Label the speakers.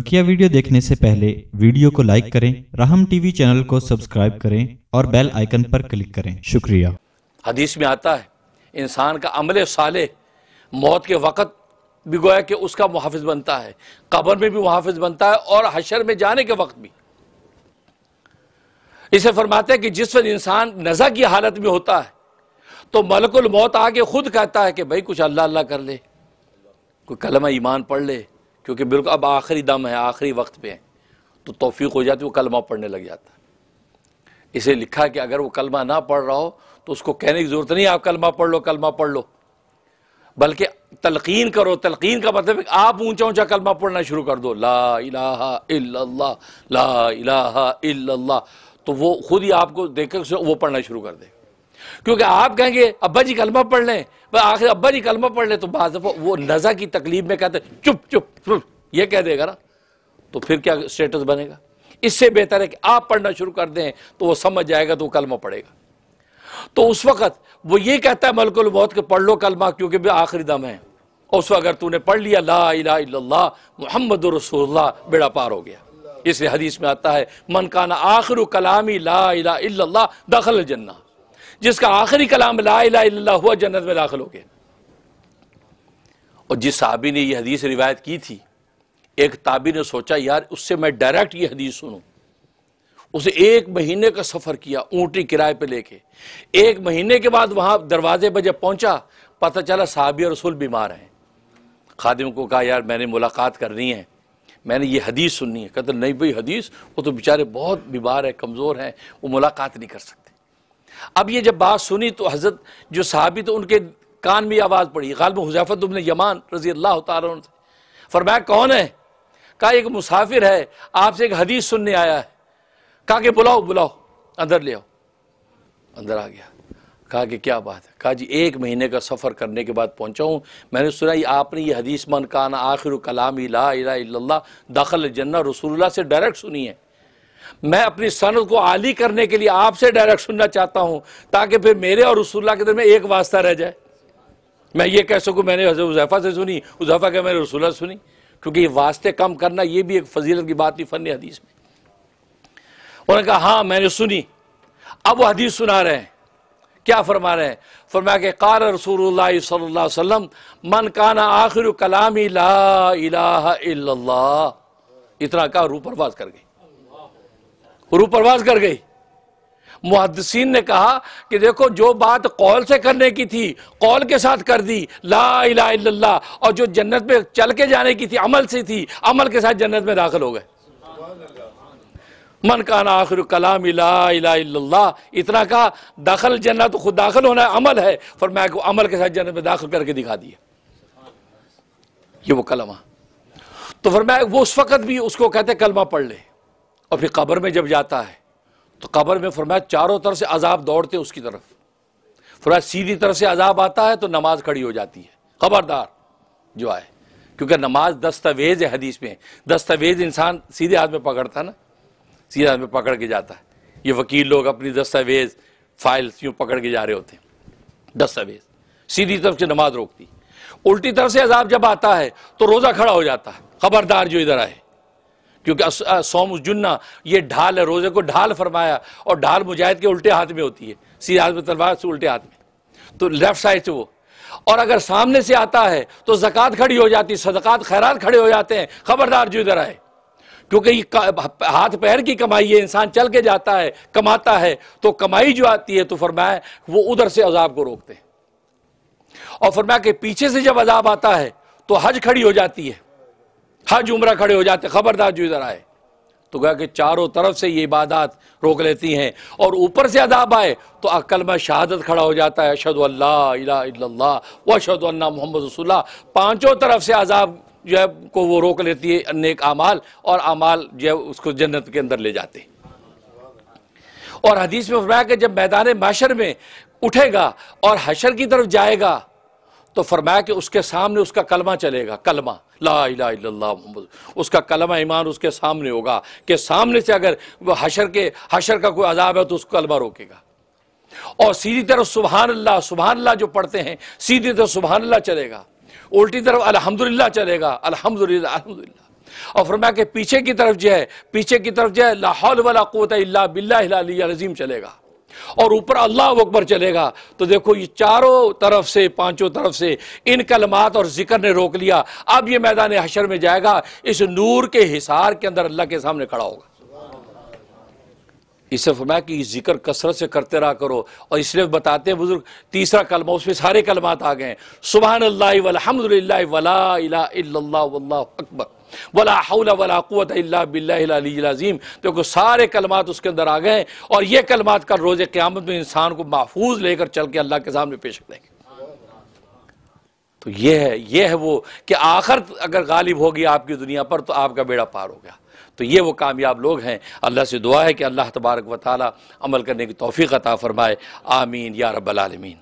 Speaker 1: बकिया वीडियो देखने से पहले वीडियो को लाइक करें राहम टीवी चैनल को सब्सक्राइब करें और बेल आइकन पर क्लिक करें शुक्रिया हदीस में आता है इंसान का अमल साले मौत के वक़्त भी गोया कि उसका मुहाफिज बनता है कबर में भी मुहाफिज बनता है और हशर में जाने के वक्त भी इसे फरमाते हैं कि जिस वक्त इंसान नज़ा की हालत में होता है तो मलकुल मौत आके खुद कहता है कि भाई कुछ अल्लाह अल्लाह कर ले कोई कलमा ईमान पढ़ ले क्योंकि बिल्कुल अब आखिरी दम है आखिरी वक्त पे है तो तोफीक हो जाती वो कलमा पढ़ने लग जाता इसे लिखा कि अगर वो कलमा ना पढ़ रहा हो तो उसको कहने की ज़रूरत नहीं आप कलमा पढ़ लो कलमा पढ़ लो बल्कि तलकीन करो तलकीन का मतलब आप ऊंचा ऊंचा कलमा पढ़ना शुरू कर दो ला इलाहा इल्लल्लाह ला इलाहा इल्लल्लाह तो वो खुद ही आपको देखकर वो पढ़ना शुरू कर देगा क्योंकि आप कहेंगे अब्बा जी कलमा पढ़ लें आखिर अब्बा जी कलमा पढ़ लें तो बाद वो नज़ा की तकलीफ में कहते चुप चुप चुप ये कह देगा ना तो फिर क्या स्टेटस बनेगा इससे बेहतर है कि आप पढ़ना शुरू कर दें तो वो समझ जाएगा तो वो कलमा पढ़ेगा तो उस वक़्त वो ये कहता है मलकुल मौत के पढ़ लो कलमा क्योंकि आखिरी दम है उस वक्त अगर तूने पढ़ लिया ला इला मोहम्मद रसूल्ला बेड़ा पार हो गया इसलिए हदीस में आता है मन काना आखिर कलामी ला इला दखल जन्ना जिसका आखिरी कलाम ला हुआ जन्नत में दाखिल हो गया और जिस साहबी ने यह हदीस रिवायत की थी एक ताबी ने सोचा यार उससे मैं डायरेक्ट ये हदीस सुनूं उसे एक महीने का सफ़र किया ऊँटी किराए पर लेके एक महीने के बाद वहां दरवाजे पर जब पहुंचा पता चला साहबी रसूल बीमार हैं खादिम को कहा यार मैंने मुलाकात करनी है मैंने ये हदीस सुननी है कहते नहीं भाई हदीस वो तो बेचारे बहुत बीमार है कमज़ोर हैं वो मुलाकात नहीं कर सकते अब ये जब बात सुनी तो हजरत जो साहबी तो उनके कान में आवाज़ पड़ी गालब हुजैफत तो उबन यमान रजी अल्लाह तार फरमाया कौन है कहा एक मुसाफिर है आपसे एक हदीस सुनने आया है कहा कि बुलाओ बुलाओ अंदर ले आओ अंदर आ गया कहा कि क्या बात है कहा जी एक महीने का सफ़र करने के बाद पहुंचा हूं मैंने सुना ये आपने ये हदीस मन काना आखिर कलाम ला इला दखल जन्ना रसूल से डायरेक्ट सुनी है मैं अपनी सनत को आली करने के लिए आपसे डायरेक्ट सुनना चाहता हूं ताकि फिर मेरे और रसुल्ला के दरमियान एक वास्ता रह जाए मैं ये कह सकूं मैंने हजरत उजैफा से सुनी उजैफा के मैंने रसुल्ला सुनी क्योंकि ये वास्ते कम करना ये भी एक फजीलत की बात थी फ़न हदीस में उन्होंने कहा हाँ मैंने सुनी अब वो हदीस सुना रहे हैं क्या फरमा रहे हैं फरमा के कार रसूल सल्लाम मन काना आखिर कलामी ला इला इतना कहा रूपरवाज कर गई रू परवाज कर गई मुहदसिन ने कहा कि देखो जो बात कौल से करने की थी कौल के साथ कर दी ला इला और जो जन्नत में चल के जाने की थी अमल से थी अमल के साथ जन्नत में दाखिल हो गए मन का ना आखिर कलाम इला इतना कहा दाखिल जन्नत खुद दाखिल होना अमल है फिर मैं को अमल के साथ जन्नत में दाखिल करके दिखा दिया ये वो कलमा तो फिर मैं वो उस वक़्त भी उसको कहते कलमा पढ़ ले और फिर कब्र में जब जाता है तो कब्र में फरमाया चारों तरफ से अजाब दौड़ते उसकी तरफ फरमाया सीधी तरफ से अजाब आता है तो नमाज खड़ी हो जाती है खबरदार जो आए क्योंकि नमाज दस्तावेज है हदीस में दस्तावेज इंसान सीधे हाथ में पकड़ता है ना सीधे हाथ में पकड़ के जाता है ये वकील लोग अपनी दस्तावेज फाइल्स यूँ पकड़ के जा रहे होते हैं दस्तावेज सीधी तरफ से नमाज रोकती उल्टी तरफ से अजाब जब आता है तो रोज़ा खड़ा हो जाता है खबरदार जो इधर आए क्योंकि सोम जुन्ना ये ढाल है रोज़े को ढाल फरमाया और ढाल मुजाहिद के उल्टे हाथ में होती है सी हाथ में तलवार से उल्टे हाथ में तो लेफ्ट साइड से वो और अगर सामने से आता है तो जक़ात खड़ी हो जाती है सदक़ात खैरात खड़े हो जाते हैं ख़बरदार जो इधर आए क्योंकि हाथ पैर की कमाई है इंसान चल के जाता है कमाता है तो कमाई जो आती है तो फरमाया वो उधर से अजाब को रोकते हैं और फरमाया कि पीछे से जब अजाब आता है तो हज खड़ी हो जाती है हज उम्र खड़े हो जाते खबरदार जो इधर आए तो गया कि चारों तरफ से ये इबादात रोक लेती हैं और ऊपर से अदाब आए तो अक्ल में शहादत खड़ा हो जाता है अशद अल्लाह व अशद मोहम्मद रसुल्ला पाँचों तरफ से अजाब जो है को वो रोक लेती है नेक अमाल और अमाल जो है उसको जन्नत के अंदर ले जाते और हदीस में फरमाया कि जब मैदान माशर में उठेगा और हशर की तरफ जाएगा तो फरमाया कि उसके सामने उसका कलमा चलेगा कलमा ला मोहम्मद उसका कलमा ईमान उसके सामने होगा कि सामने से अगर वह हशर के हशर का कोई अजाब है तो उसको कलमा रोकेगा और सीधी तरफ सुबहान अल्लाह सुबहान अल्लाह जो पढ़ते हैं सीधी तरफ सुबहान अल्लाह चलेगा उल्टी तरफ अलहमदुल्ला चलेगा अलहमदुल्ला अलहमदुल्ला और फरमाया के पीछे की तरफ जो है पीछे की तरफ जो है लाहौल वाला कोत बिल्ला अजीम चलेगा और ऊपर अल्लाह अकबर चलेगा तो देखो ये चारों तरफ से पांचों तरफ से इन कलमात और जिक्र ने रोक लिया अब ये मैदान हशर में जाएगा इस नूर के हिसार के अंदर अल्लाह के सामने खड़ा होगा इसे फरमाया कि जिक्र कसरत से करते रहा करो और इसलिए बताते हैं बुजुर्ग तीसरा कलमा उसमें सारे कलमात आ गए सुबह अल्लाह वलहमदिल्ला वला अकबर वला वला क़वत बिल्लाजीम देखो सारे कलमात उसके अंदर आ गए और ये कलमात कल रोज़ क़्यामत में इंसान को महफूज लेकर चल के अल्लाह के सामने पेश करेंगे तो ये है ये है वो कि आखिर अगर गालिब होगी आपकी दुनिया पर तो आपका बेड़ा पार हो गया तो ये वो कामयाब लोग हैं अल्लाह से दुआ है कि अल्लाह तबारक व अमल करने की तोफ़ी अता फ़रमाए आमीन या आलमीन